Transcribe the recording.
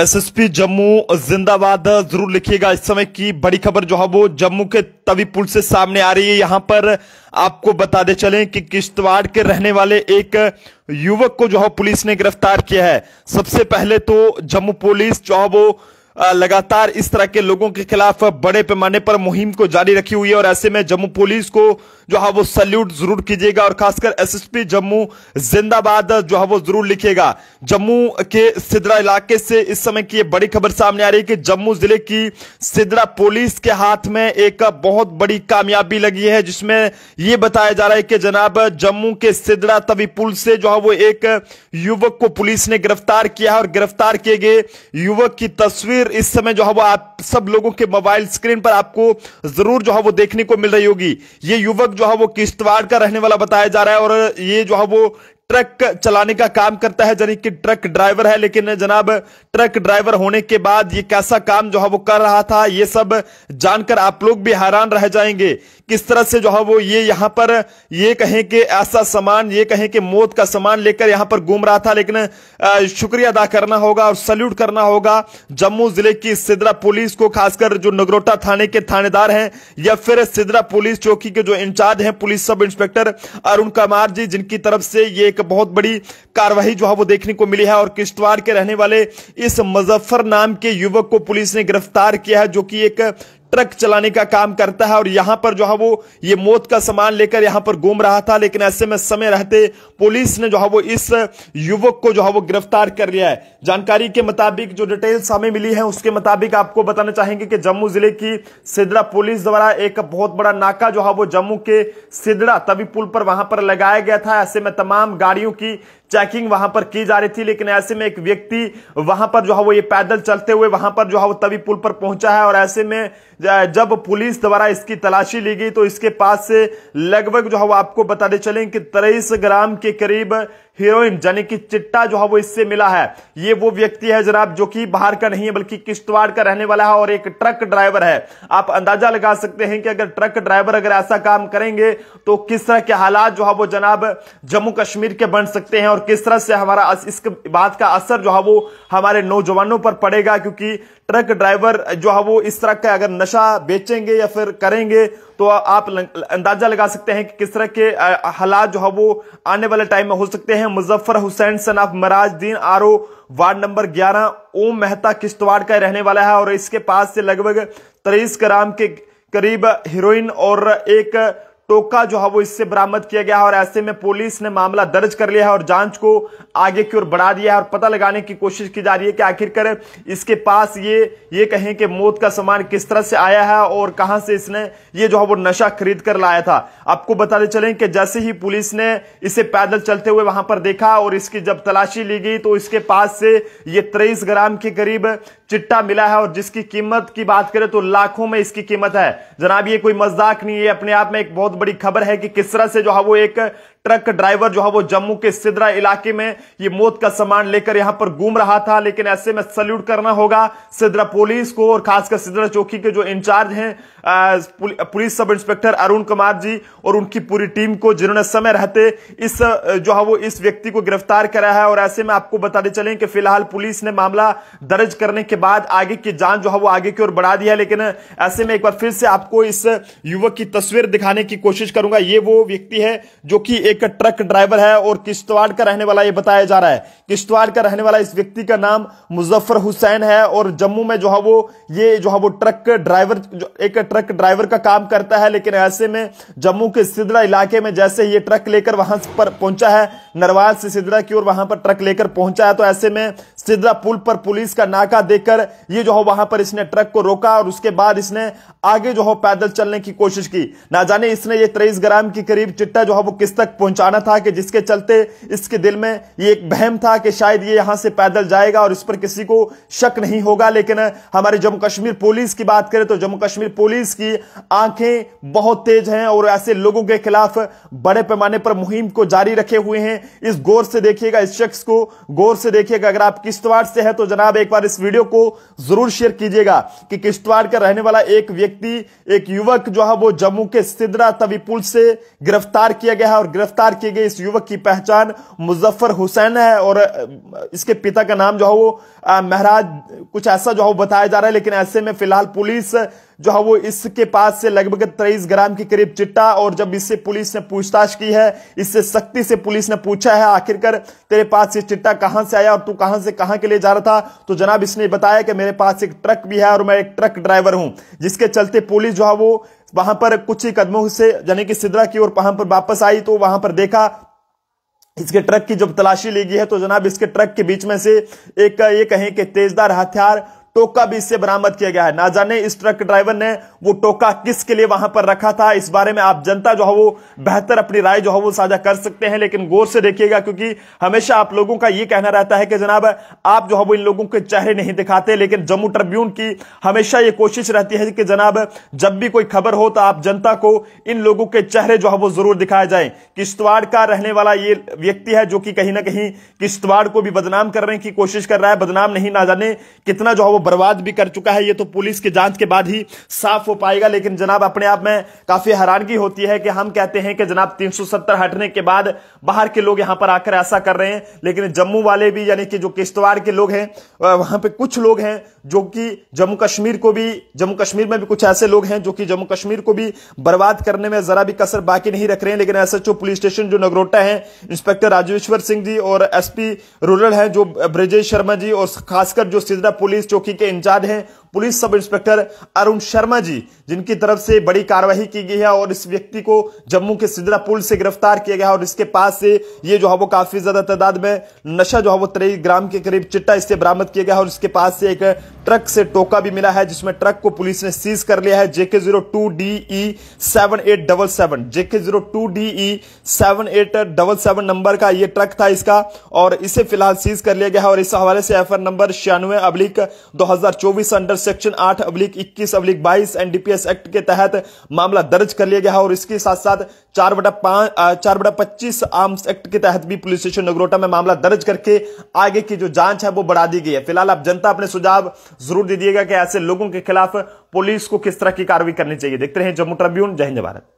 SSP Jammu जिंदाबाद जरूर लिखिएगा इस समय की बड़ी खबर जो है वो जम्मू के तवी पुल से सामने आ रही है यहां पर आपको बता दे चलें कि किश्तवाड़ के रहने वाले एक युवक को जो है पुलिस ने गिरफ्तार किया है सबसे पहले तो जम्मू पुलिस जो है वो लगातार इस तरह के लोगों के खिलाफ बड़े पैमाने पर मुहिम को जारी रखी हुई है और ऐसे में जम्मू पुलिस को जो है वो सल्यूट जरूर कीजिएगा और खासकर एसएसपी जम्मू जिंदाबाद जो है वो जरूर लिखेगा जम्मू के सिदरा इलाके से इस समय की बड़ी खबर सामने आ रही है कि जम्मू जिले की सिदरा पुलिस के हाथ में एक बहुत बड़ी कामयाबी लगी है जिसमें यह बताया जा रहा है कि जनाब जम्मू के सिदरा तवी पुल से जो है वो एक युवक को पुलिस ने गिरफ्तार किया है और गिरफ्तार किए गए युवक की तस्वीर पिक्चर इस समय जो है वो आप सब लोगों के मोबाइल स्क्रीन पर आपको जरूर जो है वो देखने को मिल रही होगी ये युवक जो है वो किश्तवाड़ का रहने वाला बताया जा रहा है और ये जो है वो ट्रक चलाने का काम करता है यानी कि ट्रक ड्राइवर है लेकिन जनाब ट्रक ड्राइवर होने के बाद ये कैसा काम जो है वो कर रहा था ये सब जानकर आप लोग भी हैरान रह जाएंगे किस तरह से जो है वो ये यहाँ पर ये कहें कि ऐसा सामान ये कहें कि मौत का सामान लेकर यहाँ पर घूम रहा था लेकिन शुक्रिया अदा करना होगा और सल्यूट करना होगा जम्मू जिले की सिदरा पुलिस को खासकर जो नगरोटा थाने के थानेदार हैं या फिर सिदरा पुलिस चौकी के जो इंचार्ज हैं police sub inspector Arun Kumar जी जिनकी तरफ से ये एक बहुत बड़ी कार्रवाई जो है वो देखने को मिली है और किश्तवाड़ के रहने वाले इस मुजफ्फर नाम के युवक को पुलिस ने गिरफ्तार किया है जो कि एक ट्रक चलाने का काम करता है और यहां पर जो है वो ये मौत का सामान लेकर यहां पर घूम रहा था लेकिन ऐसे में समय रहते पुलिस ने जो है वो इस युवक को जो है वो गिरफ्तार कर लिया है जानकारी के मुताबिक जो डिटेल्स हमें मिली है उसके मुताबिक आपको बताना चाहेंगे कि जम्मू जिले की सिदड़ा पुलिस द्वारा एक बहुत बड़ा नाका जो है वो जम्मू के सिदड़ा तभी पुल पर वहां पर लगाया गया था ऐसे में तमाम गाड़ियों की चेकिंग वहां पर की जा रही थी लेकिन ऐसे में एक व्यक्ति वहां पर जो है वो ये पैदल चलते हुए वहां पर जो है वो तभी पुल पर पहुंचा है और ऐसे में जब पुलिस द्वारा इसकी तलाशी ली गई तो इसके पास से लगभग जो है आपको बताते चले कि तेईस ग्राम के करीब हीरोइन यानी कि चिट्टा जो है वो इससे मिला है ये वो व्यक्ति है जनाब जो कि बाहर का नहीं है बल्कि किश्तवाड़ का रहने वाला है और एक ट्रक ड्राइवर है आप अंदाजा लगा सकते हैं कि अगर ट्रक ड्राइवर अगर ऐसा काम करेंगे तो किस तरह के हालात जो है वो जनाब जम्मू कश्मीर के बन सकते हैं और किस तरह से हमारा इस बात का असर जो है वो हमारे नौजवानों पर पड़ेगा क्योंकि ट्रक ड्राइवर जो है वो इस तरह का अगर नशा बेचेंगे या फिर करेंगे तो आप अंदाजा लगा सकते हैं कि किस तरह के हालात जो है वो आने वाले टाइम में हो सकते हैं हैं Muzaffar Hussain son of Marajdin RO ward number 11 Om Mehta Kishtwar का रहने वाला है और इसके पास से लगभग तेईस ग्राम के करीब हीरोइन और एक टोका जो है वो इससे बरामद किया गया है और ऐसे में पुलिस ने मामला दर्ज कर लिया है और जांच को आगे की ओर बढ़ा दिया है और पता लगाने की कोशिश की जा रही है कि आखिरकार इसके पास ये ये कहें कि मौत का सामान किस तरह से आया है और कहां से इसने ये जो है वो नशा खरीद कर लाया था आपको बताते चले कि जैसे ही पुलिस ने इसे पैदल चलते हुए वहां पर देखा और इसकी जब तलाशी ली गई तो इसके पास से ये तेईस ग्राम के करीब चिट्टा मिला है और जिसकी कीमत की बात करें तो लाखों में इसकी कीमत है जनाब ये कोई मजाक नहीं है अपने आप में एक बहुत बड़ी खबर है कि किस तरह से जो है हाँ वो एक ट्रक ड्राइवर जो है वो जम्मू के सिदरा इलाके में ये मौत का सामान लेकर यहां पर घूम रहा था लेकिन ऐसे में सल्यूट करना होगा सिदरा पुलिस को और खासकर सिदरा चौकी के जो इंचार्ज हैं police sub inspector Arun Kumar जी और उनकी पूरी टीम को जिन्होंने समय रहते इस जो है वो इस व्यक्ति को गिरफ्तार करा है और ऐसे में आपको बताते चले कि फिलहाल पुलिस ने मामला दर्ज करने के बाद आगे की जांच जो है वो आगे की ओर बढ़ा दिया लेकिन ऐसे में एक बार फिर से आपको इस युवक की तस्वीर दिखाने की कोशिश करूंगा ये वो व्यक्ति है जो कि एक एक ट्रक ड्राइवर है और किश्तवाड़ का रहने वाला ये बताया जा रहा है किश्तवाड़ का रहने वाला इस व्यक्ति का नाम मुजफ्फर हुसैन है और जम्मू में जो है वो ये जो है वो ट्रक ड्राइवर एक ट्रक ड्राइवर का काम करता है लेकिन ऐसे में जम्मू के सिदड़ा इलाके में जैसे ये ट्रक लेकर वहां पर पहुंचा है नरवाल से सिदड़ा की ओर वहां पर ट्रक लेकर पहुंचा है तो ऐसे में सिदड़ा पुल पर पुलिस का नाका देकर ये जो है वहां पर इसने ट्रक को रोका और उसके बाद इसने आगे जो है पैदल चलने की कोशिश की ना जाने इसने ये तेईस ग्राम के करीब चिट्टा जो है वो किस तक पहुंचाना था कि जिसके चलते इसके दिल में ये एक बहम था कि शायद ये यहां से पैदल जाएगा और इस पर किसी को शक नहीं होगा लेकिन हमारे जम्मू कश्मीर पुलिस की बात करें तो जम्मू कश्मीर पुलिस की आंखें बहुत तेज हैं और ऐसे लोगों के खिलाफ बड़े पैमाने पर मुहिम को जारी रखे हुए हैं इस गौर से देखिएगा इस शख्स को गौर से देखिएगा अगर आप किश्तवाड़ से है तो जनाब एक बार इस वीडियो को जरूर शेयर कीजिएगा कि किश्तवाड़ का रहने वाला एक व्यक्ति एक युवक जो है वो जम्मू के सिदरा तवी पुल से गिरफ्तार किया गया है और गिरफ्तार किए गए इस युवक की पहचान मुजफ्फर हुसैन है और इसके पिता का नाम जो है वो महराज कुछ ऐसा जो है वो बताया जा रहा है लेकिन ऐसे में फिलहाल पुलिस जो है वो इसके पास से लगभग तेईस ग्राम के करीब चिट्टा और जब इससे पुलिस ने पूछताछ की है इससे सख्ती से पुलिस ने पूछा है आखिरकार तेरे पास ये चिट्टा कहां से आया और तू कहां से कहां के लिए जा रहा था तो जनाब इसने बताया कि मेरे पास एक ट्रक भी है और मैं एक ट्रक ड्राइवर हूं जिसके चलते पुलिस जो है वो वहां पर कुछ ही कदमों से यानी कि सिद्रा की ओर वहां पर वापस आई तो वहां पर देखा इसके ट्रक की जब तलाशी ली गई है तो जनाब इसके ट्रक के बीच में से एक ये कहें कि तेजदार हथियार टोका भी इससे बरामद किया गया है ना जाने इस ट्रक ड्राइवर ने वो टोका किसके लिए वहां पर रखा था इस बारे में आप जनता जो है वो बेहतर अपनी राय जो है वो साझा कर सकते हैं लेकिन गौर से देखिएगा क्योंकि हमेशा आप लोगों का ये कहना रहता है कि जनाब आप जो है वो इन लोगों के चेहरे नहीं दिखाते लेकिन जम्मू ट्रिब्यून की हमेशा ये कोशिश रहती है कि जनाब जब भी कोई खबर हो तो आप जनता को इन लोगों के चेहरे जो है वो जरूर दिखाया जाए किश्तवाड़ का रहने वाला ये व्यक्ति है जो कि कहीं ना कहीं किश्तवाड़ को भी बदनाम करने की कोशिश कर रहा है बदनाम नहीं ना जाने कितना जो है वो बर्बाद भी कर चुका है ये तो पुलिस की जांच के बाद ही साफ हो पाएगा लेकिन जनाब अपने आप में काफी हैरानगी होती है कि हम कहते हैं कि जनाब 370 हटने के बाद बाहर के लोग यहां पर आकर ऐसा कर रहे हैं लेकिन जम्मू वाले भी यानी कि जो किश्तवाड़ के लोग हैं वहां पर कुछ लोग हैं जो कि जम्मू कश्मीर को भी जम्मू कश्मीर में भी कुछ ऐसे लोग हैं जो कि जम्मू कश्मीर को भी बर्बाद करने में जरा भी कसर बाकी नहीं रख रहे हैं लेकिन एसएचओ पुलिस स्टेशन जो नगरोटा है इंस्पेक्टर राजेश्वर सिंह जी और एसपी रूरल हैं जो ब्रजेश शर्मा जी और खासकर जो सिजरा पुलिस चौकी के इंचार्ज हैं police sub inspector Arun Sharma जी जिनकी तरफ से बड़ी कार्रवाई की गई है और इस व्यक्ति को जम्मू के सिदरा पुल से गिरफ्तार किया गया और इसके पास से ये जो है वो काफी ज्यादा तादाद में नशा जो है वो त्रेई ग्राम के करीब चिट्टा इससे बरामद किया गया और इसके पास से एक ट्रक से टोका भी मिला है जिसमें ट्रक को पुलिस ने सीज कर लिया है JK zero two D seven eight double seven JK zero two D seven eight double seven number का ये ट्रक था इसका और इसे फिलहाल सीज कर लिया गया है और इस हवाले से एफ नंबर छियानवे अब्लिक दो 2024 under section 8 oblique 21 oblique 22 NDPS act के तहत मामला दर्ज कर लिया गया है और इसके साथ साथ चार बटा पांच चार बटा पच्चीस आर्म्स एक्ट के तहत भी पुलिस स्टेशन नगरोटा में मामला दर्ज करके आगे की जो जांच है वो बढ़ा दी गई है फिलहाल आप जनता अपने सुझाव जरूर दीजिएगा कि ऐसे लोगों के खिलाफ पुलिस को किस तरह की कार्रवाई करनी चाहिए देखते रहे जम्मू ट्रिब्यून जय हिंद भारत